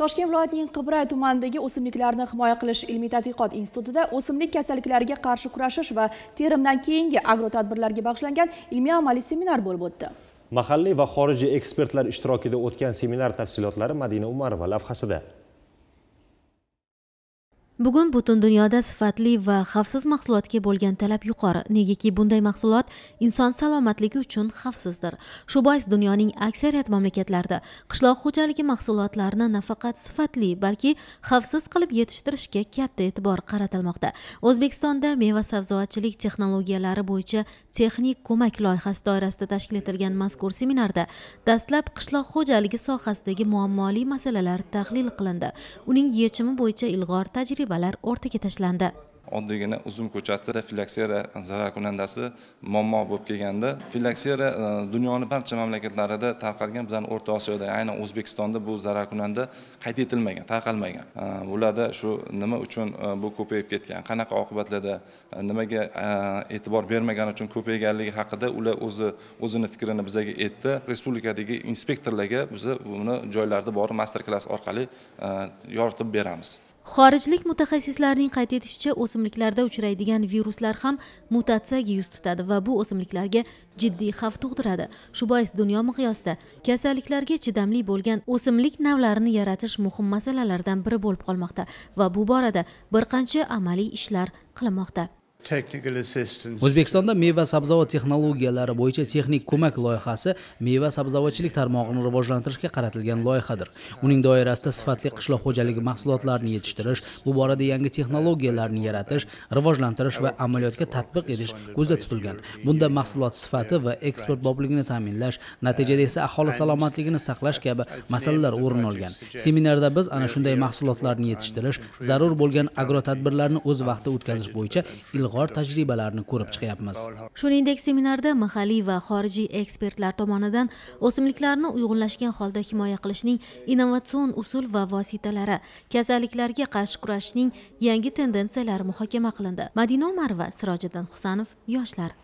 toshkent viloyatining qibray tumanidagi o'simliklarni himoya qilish ilmiy tadqiqot institutida o'simlik kasalliklariga qarshi kurashish va terimdan keyingi agro tadbirlarga bag'ishlangan ilmiy amaliy seminar bo'lib o'tdi mahalliy va xorijiy ekspertlar ishtirokida o'tgan seminar tafsilotlari madina umarova lavhasida bugun butun dunyoda sifatli va xavfsiz mahsulotga bo'lgan talab yuqori negaki bunday mahsulot inson salomatligi uchun xavfsizdir shu bois dunyoning aksariyat mamlakatlarida qishloq xo'jaligi mahsulotlarini nafaqat sifatli balki xavfsiz qilib yetishtirishga katta e'tibor qaratilmoqda o'zbekistonda meva sabzavotchilik texnologiyalari bo'yicha texnik ko'mak loyihasi doirasida tashkil etilgan mazkur seminarda dastlab qishloq xo'jaligi sohasidagi muammoli masalalar tahlil qilindi uning yechimi bo'yicha ilg'or tajriba telbalar o'rtaga tashlandi oddiygina uzum ko'chatida filaksera zararkunandasi muammo bo'lib kelganda filaksera e, dunyoni barcha mamlakatlarida tarqalgan bizani o'rta osiyoda aynan o'zbekistonda bu zararkunanda qayd etilmagan tarqalmagan e, ularda shu nima uchun e, bu ko'payib ketgan qanaqa oqibatlarda nimaga e'tibor bermagani uchun ko'payganligi haqida ular o'zi o'zini fikrini bizaga aytdi respublikadagi inspektorlarga biz buni joylarda borib master klass orqali yoritib beramiz xorijlik mutaxassislarning qayd etishicha o'simliklarda uchraydigan viruslar ham mutatsiyaga yuz tutadi va bu o'simliklarga jiddiy xavf tug'diradi shu bois dunyo miqyosida kasalliklarga chidamli bo'lgan o'simlik navlarini yaratish muhim masalalardan biri bo'lib qolmoqda va bu borada bir qancha amaliy ishlar qilinmoqda o'zbekistonda meva sabzavot texnologiyalari bo'yicha texnik ko'mak loyihasi meva sabzavotchilik tarmog'ini rivojlantirishga qaratilgan loyihadir uning doirasida sifatli qishloq xo'jaligi mahsulotlarini yetishtirish bu borada yangi texnologiyalarni yaratish rivojlantirish va amaliyotga tatbiq etish ko'zda tutilgan bunda mahsulot sifati va eksport bobligini ta'minlash natijada esa aholi salomatligini saqlash kabi masalalar o'rin olgan seminarda biz ana shunday mahsulotlarni yetishtirish zarur bo'lgan agro tadbirlarni o'z vaqtida o'tkazish bo'yicha ilg'or tajribalarni ko'rib chiqyapmiz shuningdek seminarda mahalliy va xorijiy ekspertlar tomonidan o'simliklarni uyg'unlashgan holda himoya qilishning innovatsion usul va vositalari kasalliklarga qarshi kurashishning yangi tendensiyalari muhokama qilindi madina umarova sirojiddin husanov yoshlar